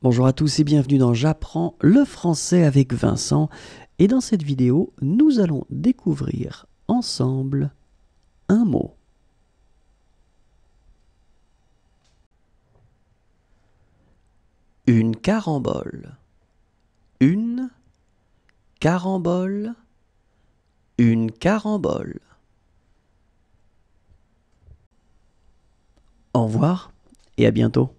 Bonjour à tous et bienvenue dans J'apprends le français avec Vincent et dans cette vidéo nous allons découvrir ensemble un mot. Une carambole. Une carambole. Une carambole. Au revoir et à bientôt.